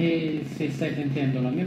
e se stai sentendo la mia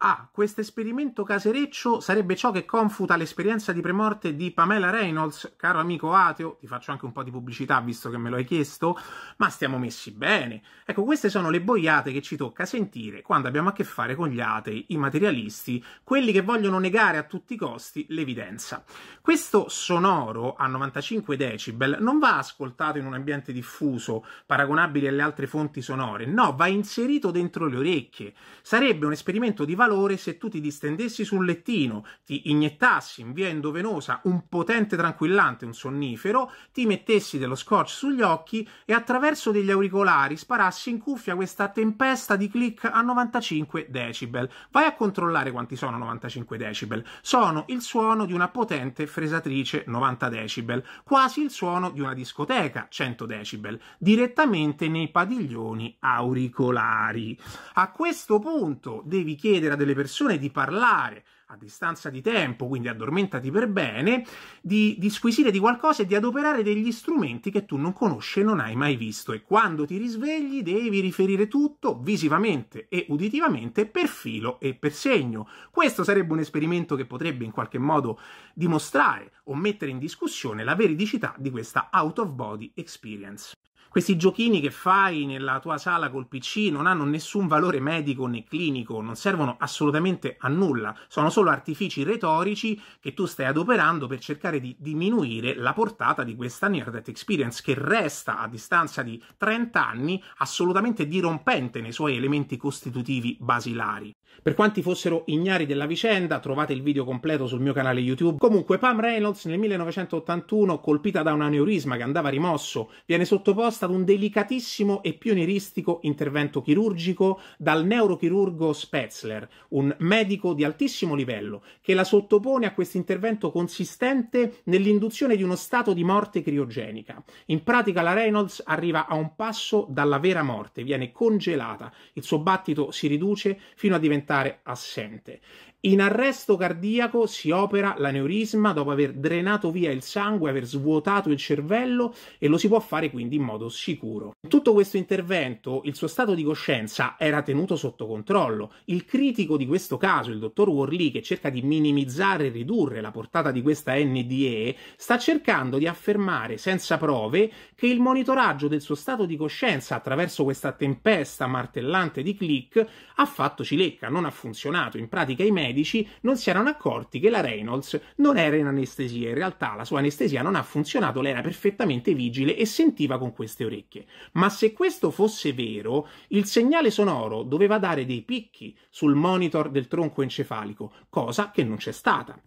Ah, questo esperimento casereccio sarebbe ciò che confuta l'esperienza di premorte di Pamela Reynolds, caro amico ateo, ti faccio anche un po' di pubblicità visto che me lo hai chiesto, ma stiamo messi bene. Ecco, queste sono le boiate che ci tocca sentire quando abbiamo a che fare con gli atei, i materialisti, quelli che vogliono negare a tutti i costi l'evidenza. Questo sonoro a 95 decibel non va ascoltato in un ambiente diffuso, paragonabile alle altre fonti sonore, no, va inserito dentro le orecchie. Sarebbe un esperimento di valore malore se tu ti distendessi sul lettino, ti iniettassi in via endovenosa un potente tranquillante, un sonnifero, ti mettessi dello scotch sugli occhi e attraverso degli auricolari sparassi in cuffia questa tempesta di click a 95 decibel. Vai a controllare quanti sono 95 decibel. Sono il suono di una potente fresatrice 90 decibel, quasi il suono di una discoteca 100 decibel, direttamente nei padiglioni auricolari. A questo punto devi chiedere delle persone di parlare a distanza di tempo, quindi addormentati per bene, di, disquisire di qualcosa e di adoperare degli strumenti che tu non conosci e non hai mai visto. E quando ti risvegli devi riferire tutto visivamente e uditivamente per filo e per segno. Questo sarebbe un esperimento che potrebbe in qualche modo dimostrare o mettere in discussione la veridicità di questa out of body experience. Questi giochini che fai nella tua sala col PC non hanno nessun valore medico né clinico, non servono assolutamente a nulla, sono solo artifici retorici che tu stai adoperando per cercare di diminuire la portata di questa Near Death Experience che resta a distanza di 30 anni assolutamente dirompente nei suoi elementi costitutivi basilari. Per quanti fossero ignari della vicenda, trovate il video completo sul mio canale YouTube. Comunque, Pam Reynolds nel 1981, colpita da un aneurisma che andava rimosso, viene sottoposta ad un delicatissimo e pionieristico intervento chirurgico dal neurochirurgo Spetzler, un medico di altissimo livello, che la sottopone a questo intervento consistente nell'induzione di uno stato di morte criogenica. In pratica la Reynolds arriva a un passo dalla vera morte, viene congelata, il suo battito si riduce fino a diventare diventare assente in arresto cardiaco si opera l'aneurisma dopo aver drenato via il sangue, aver svuotato il cervello e lo si può fare quindi in modo sicuro. In tutto questo intervento il suo stato di coscienza era tenuto sotto controllo. Il critico di questo caso, il dottor Worley, che cerca di minimizzare e ridurre la portata di questa NDE, sta cercando di affermare senza prove che il monitoraggio del suo stato di coscienza attraverso questa tempesta martellante di click ha fatto cilecca, non ha funzionato. In pratica i medici medici non si erano accorti che la Reynolds non era in anestesia. In realtà la sua anestesia non ha funzionato, lei era perfettamente vigile e sentiva con queste orecchie. Ma se questo fosse vero, il segnale sonoro doveva dare dei picchi sul monitor del tronco encefalico, cosa che non c'è stata.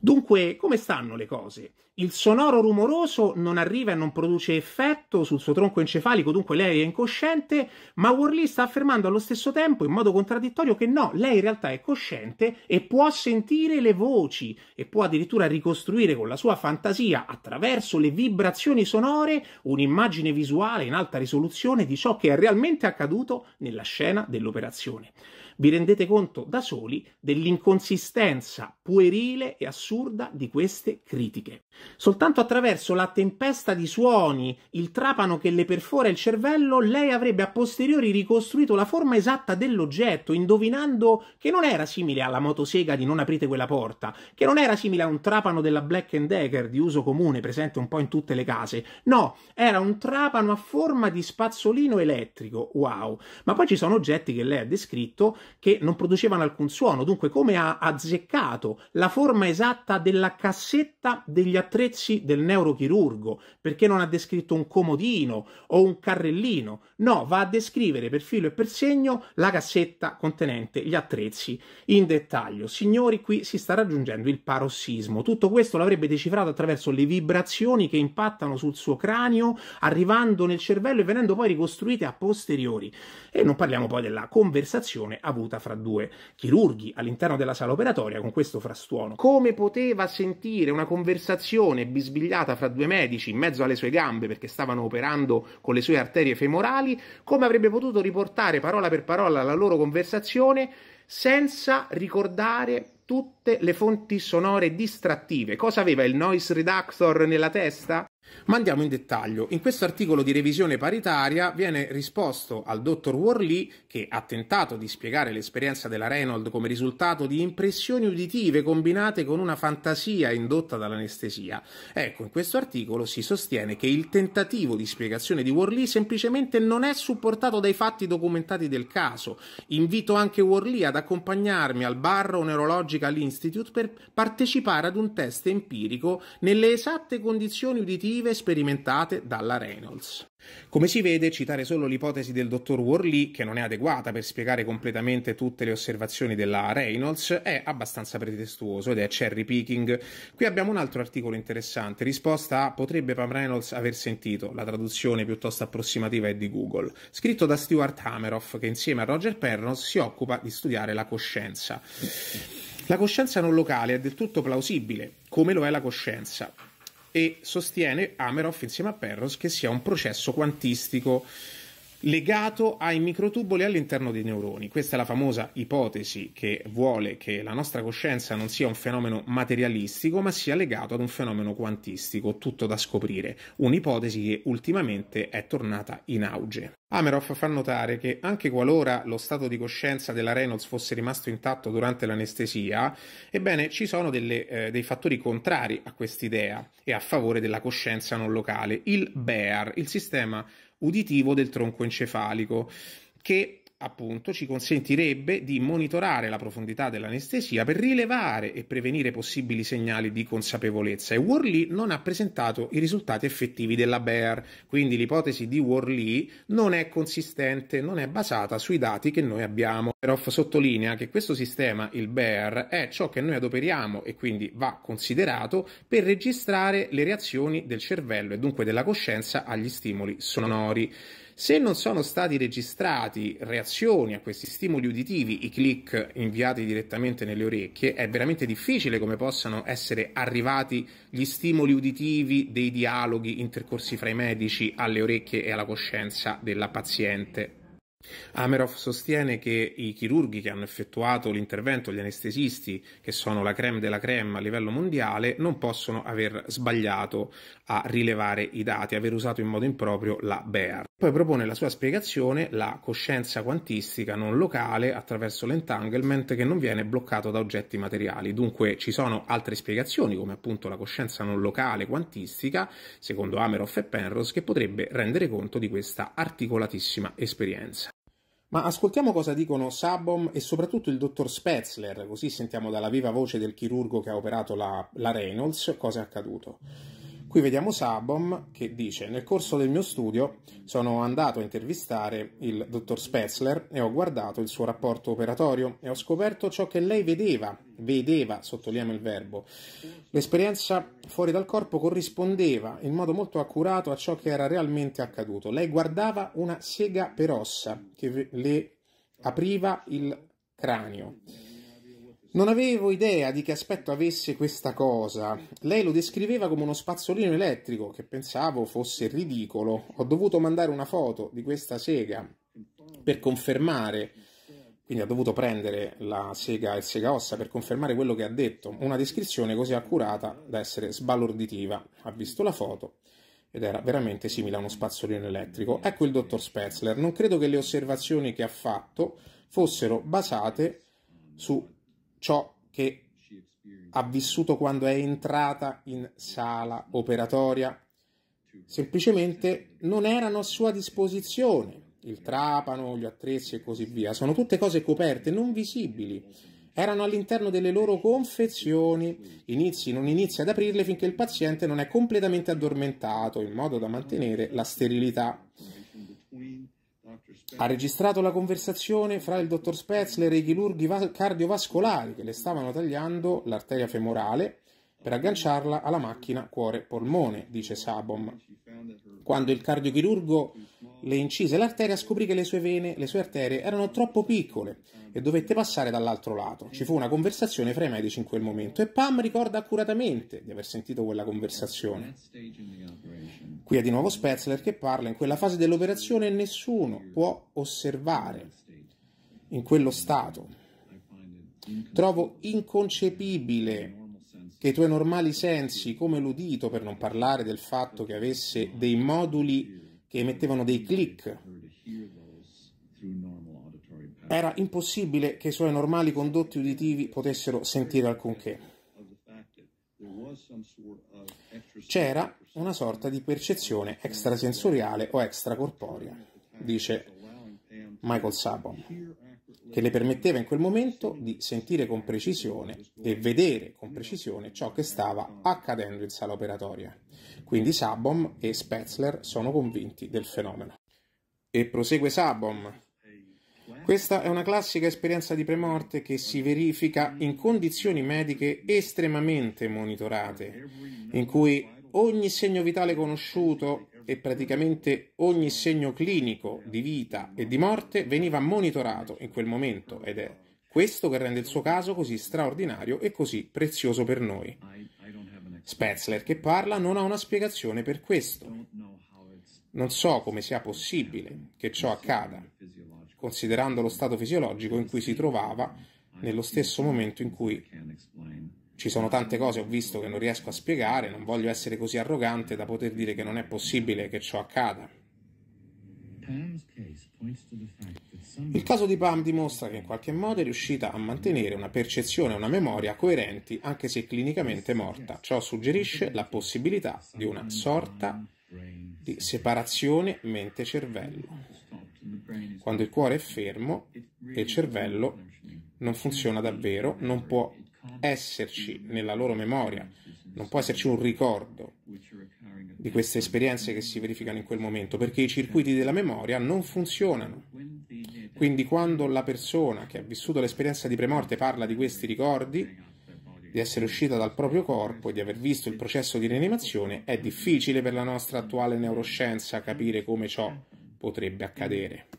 Dunque, come stanno le cose? Il sonoro rumoroso non arriva e non produce effetto sul suo tronco encefalico, dunque lei è incosciente, ma Worley sta affermando allo stesso tempo, in modo contraddittorio, che no, lei in realtà è cosciente e può sentire le voci e può addirittura ricostruire con la sua fantasia, attraverso le vibrazioni sonore, un'immagine visuale in alta risoluzione di ciò che è realmente accaduto nella scena dell'operazione vi rendete conto da soli dell'inconsistenza puerile e assurda di queste critiche. Soltanto attraverso la tempesta di suoni, il trapano che le perfora il cervello, lei avrebbe a posteriori ricostruito la forma esatta dell'oggetto, indovinando che non era simile alla motosega di non aprite quella porta, che non era simile a un trapano della Black Decker di uso comune presente un po' in tutte le case. No, era un trapano a forma di spazzolino elettrico. Wow! Ma poi ci sono oggetti che lei ha descritto che non producevano alcun suono, dunque come ha azzeccato la forma esatta della cassetta degli attrezzi del neurochirurgo, perché non ha descritto un comodino o un carrellino, no, va a descrivere per filo e per segno la cassetta contenente gli attrezzi in dettaglio. Signori, qui si sta raggiungendo il parossismo, tutto questo l'avrebbe decifrato attraverso le vibrazioni che impattano sul suo cranio, arrivando nel cervello e venendo poi ricostruite a posteriori. E non parliamo poi della conversazione a avuta fra due chirurghi all'interno della sala operatoria con questo frastuono. Come poteva sentire una conversazione bisbigliata fra due medici in mezzo alle sue gambe perché stavano operando con le sue arterie femorali? Come avrebbe potuto riportare parola per parola la loro conversazione senza ricordare tutte le fonti sonore distrattive. Cosa aveva il noise reductor nella testa? Ma andiamo in dettaglio. In questo articolo di revisione paritaria viene risposto al dottor Worley che ha tentato di spiegare l'esperienza della Reynolds come risultato di impressioni uditive combinate con una fantasia indotta dall'anestesia. Ecco, in questo articolo si sostiene che il tentativo di spiegazione di Worley semplicemente non è supportato dai fatti documentati del caso. Invito anche Worley ad accompagnarmi al Barrow Neurological Institute per partecipare ad un test empirico nelle esatte condizioni uditive innovative sperimentate dalla Reynolds. Come si vede, citare solo l'ipotesi del dottor Worley, che non è adeguata per spiegare completamente tutte le osservazioni della Reynolds, è abbastanza pretestuoso ed è cherry picking. Qui abbiamo un altro articolo interessante, risposta a potrebbe Pam Reynolds aver sentito, la traduzione piuttosto approssimativa è di Google, scritto da Stuart Hameroff, che insieme a Roger Pernos si occupa di studiare la coscienza. La coscienza non locale è del tutto plausibile, come lo è la coscienza e sostiene Amerov insieme a Perros che sia un processo quantistico legato ai microtuboli all'interno dei neuroni. Questa è la famosa ipotesi che vuole che la nostra coscienza non sia un fenomeno materialistico, ma sia legato ad un fenomeno quantistico, tutto da scoprire, un'ipotesi che ultimamente è tornata in auge. Amerov fa notare che anche qualora lo stato di coscienza della Reynolds fosse rimasto intatto durante l'anestesia, ebbene ci sono delle, eh, dei fattori contrari a quest'idea e a favore della coscienza non locale, il BEAR, il sistema uditivo del tronco encefalico che appunto ci consentirebbe di monitorare la profondità dell'anestesia per rilevare e prevenire possibili segnali di consapevolezza e Worley non ha presentato i risultati effettivi della BEAR, quindi l'ipotesi di Worley non è consistente, non è basata sui dati che noi abbiamo. Peroff sottolinea che questo sistema, il BEAR, è ciò che noi adoperiamo e quindi va considerato per registrare le reazioni del cervello e dunque della coscienza agli stimoli sonori. Se non sono stati registrati reazioni a questi stimoli uditivi, i click inviati direttamente nelle orecchie, è veramente difficile come possano essere arrivati gli stimoli uditivi dei dialoghi intercorsi fra i medici alle orecchie e alla coscienza della paziente. Ameroff sostiene che i chirurghi che hanno effettuato l'intervento, gli anestesisti, che sono la creme della creme a livello mondiale, non possono aver sbagliato a rilevare i dati, aver usato in modo improprio la BEAR. Poi propone la sua spiegazione, la coscienza quantistica non locale attraverso l'entanglement che non viene bloccato da oggetti materiali. Dunque ci sono altre spiegazioni, come appunto la coscienza non locale quantistica, secondo Ameroff e Penrose, che potrebbe rendere conto di questa articolatissima esperienza. Ma ascoltiamo cosa dicono Sabom e soprattutto il dottor Spetzler, così sentiamo dalla viva voce del chirurgo che ha operato la, la Reynolds cosa è accaduto. Qui vediamo Sabom che dice nel corso del mio studio sono andato a intervistare il dottor Spetzler e ho guardato il suo rapporto operatorio e ho scoperto ciò che lei vedeva, vedeva, sottolineiamo il verbo. L'esperienza fuori dal corpo corrispondeva in modo molto accurato a ciò che era realmente accaduto. Lei guardava una sega per ossa che le apriva il cranio non avevo idea di che aspetto avesse questa cosa. Lei lo descriveva come uno spazzolino elettrico che pensavo fosse ridicolo. Ho dovuto mandare una foto di questa sega per confermare. Quindi ha dovuto prendere la sega e sega ossa per confermare quello che ha detto. Una descrizione così accurata da essere sbalorditiva. Ha visto la foto ed era veramente simile a uno spazzolino elettrico. Ecco il dottor Spetzler. Non credo che le osservazioni che ha fatto fossero basate su ciò che ha vissuto quando è entrata in sala operatoria. Semplicemente non erano a sua disposizione il trapano, gli attrezzi e così via. Sono tutte cose coperte, non visibili. Erano all'interno delle loro confezioni. Inizi, non inizi ad aprirle finché il paziente non è completamente addormentato, in modo da mantenere la sterilità ha registrato la conversazione fra il dottor Spetzler e i chirurghi cardiovascolari che le stavano tagliando l'arteria femorale per agganciarla alla macchina cuore-polmone, dice Sabom. Quando il cardiochirurgo le incise l'arteria, scoprì che le sue vene, le sue arterie erano troppo piccole e dovette passare dall'altro lato. Ci fu una conversazione fra i medici in quel momento e Pam ricorda accuratamente di aver sentito quella conversazione. Qui è di nuovo Spetzler che parla in quella fase dell'operazione nessuno può osservare in quello stato. Trovo inconcepibile che i tuoi normali sensi, come l'udito, per non parlare del fatto che avesse dei moduli che emettevano dei click, era impossibile che i suoi normali condotti uditivi potessero sentire alcunché. C'era una sorta di percezione extrasensoriale o extracorporea, dice Michael Sabon che le permetteva in quel momento di sentire con precisione e vedere con precisione ciò che stava accadendo in sala operatoria. Quindi Sabom e Spetzler sono convinti del fenomeno. E prosegue Sabom. Questa è una classica esperienza di premorte che si verifica in condizioni mediche estremamente monitorate, in cui ogni segno vitale conosciuto e praticamente ogni segno clinico di vita e di morte veniva monitorato in quel momento ed è questo che rende il suo caso così straordinario e così prezioso per noi. Spetzler che parla non ha una spiegazione per questo. Non so come sia possibile che ciò accada, considerando lo stato fisiologico in cui si trovava nello stesso momento in cui ci sono tante cose, ho visto, che non riesco a spiegare, non voglio essere così arrogante da poter dire che non è possibile che ciò accada. Il caso di Pam dimostra che in qualche modo è riuscita a mantenere una percezione e una memoria coerenti anche se clinicamente morta. Ciò suggerisce la possibilità di una sorta di separazione mente-cervello. Quando il cuore è fermo e il cervello non funziona davvero, non può esserci nella loro memoria, non può esserci un ricordo di queste esperienze che si verificano in quel momento, perché i circuiti della memoria non funzionano. Quindi quando la persona che ha vissuto l'esperienza di premorte parla di questi ricordi, di essere uscita dal proprio corpo e di aver visto il processo di rianimazione, è difficile per la nostra attuale neuroscienza capire come ciò potrebbe accadere. Mm.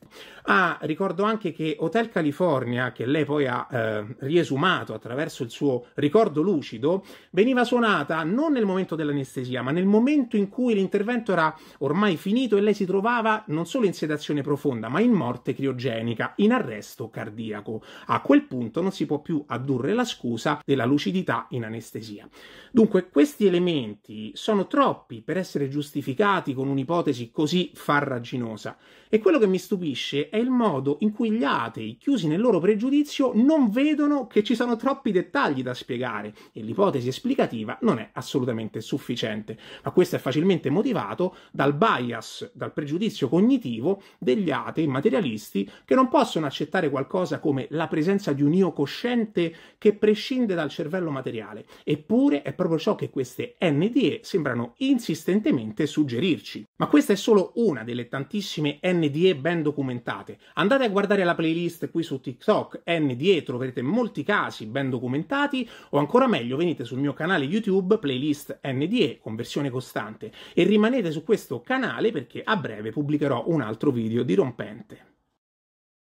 Ah, ricordo anche che Hotel California, che lei poi ha eh, riesumato attraverso il suo ricordo lucido, veniva suonata non nel momento dell'anestesia, ma nel momento in cui l'intervento era ormai finito e lei si trovava non solo in sedazione profonda, ma in morte criogenica, in arresto cardiaco. A quel punto non si può più addurre la scusa della lucidità in anestesia. Dunque, questi elementi sono troppi per essere giustificati con un'ipotesi così farraginosa cosa. E quello che mi stupisce è il modo in cui gli atei, chiusi nel loro pregiudizio, non vedono che ci sono troppi dettagli da spiegare e l'ipotesi esplicativa non è assolutamente sufficiente. Ma questo è facilmente motivato dal bias, dal pregiudizio cognitivo degli atei materialisti che non possono accettare qualcosa come la presenza di un io cosciente che prescinde dal cervello materiale. Eppure è proprio ciò che queste NDE sembrano insistentemente suggerirci. Ma questa è solo una delle tantissime decime NDE ben documentate. Andate a guardare la playlist qui su TikTok NDE, troverete molti casi ben documentati o ancora meglio venite sul mio canale YouTube playlist NDE conversione costante e rimanete su questo canale perché a breve pubblicherò un altro video dirompente.